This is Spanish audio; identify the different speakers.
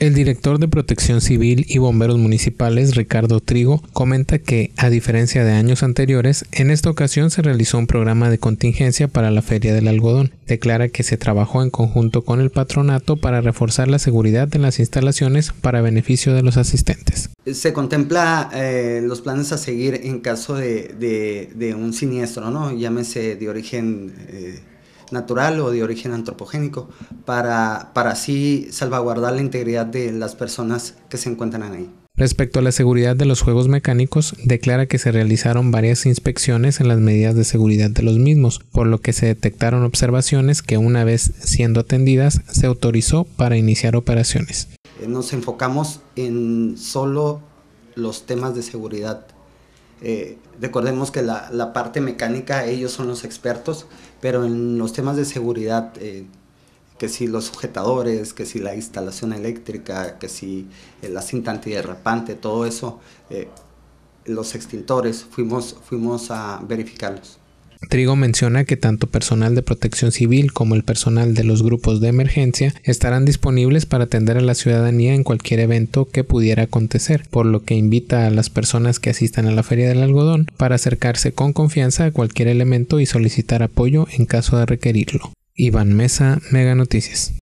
Speaker 1: El director de Protección Civil y Bomberos Municipales, Ricardo Trigo, comenta que, a diferencia de años anteriores, en esta ocasión se realizó un programa de contingencia para la Feria del Algodón. Declara que se trabajó en conjunto con el patronato para reforzar la seguridad de las instalaciones para beneficio de los asistentes.
Speaker 2: Se contempla eh, los planes a seguir en caso de, un siniestro, ¿no? Llámese de origen... Eh, natural o de origen antropogénico, para, así salvaguardar la integridad de las personas que se encuentran ahí.
Speaker 1: Respecto a la seguridad de los juegos mecánicos, declara que se realizaron varias inspecciones en las medidas de seguridad de los mismos, por lo que se detectaron observaciones que una vez siendo atendidas se autorizó para iniciar operaciones.
Speaker 2: Eh, nos enfocamos en solo los temas de seguridad eh, recordemos que la, parte mecánica, ellos son los expertos, pero en los temas de seguridad, eh, que si los sujetadores, que si la instalación eléctrica, que si eh, la cinta antiderrapante, todo eso, los extintores, fuimos, fuimos a verificarlos.
Speaker 1: Trigo menciona que tanto personal de protección civil como el personal de los grupos de emergencia estarán disponibles para atender a la ciudadanía en cualquier evento que pudiera acontecer, por lo que invita a las personas que asistan a la Feria del Algodón para acercarse con confianza a cualquier elemento y solicitar apoyo en caso de requerirlo. Iván Mesa, Mega Noticias.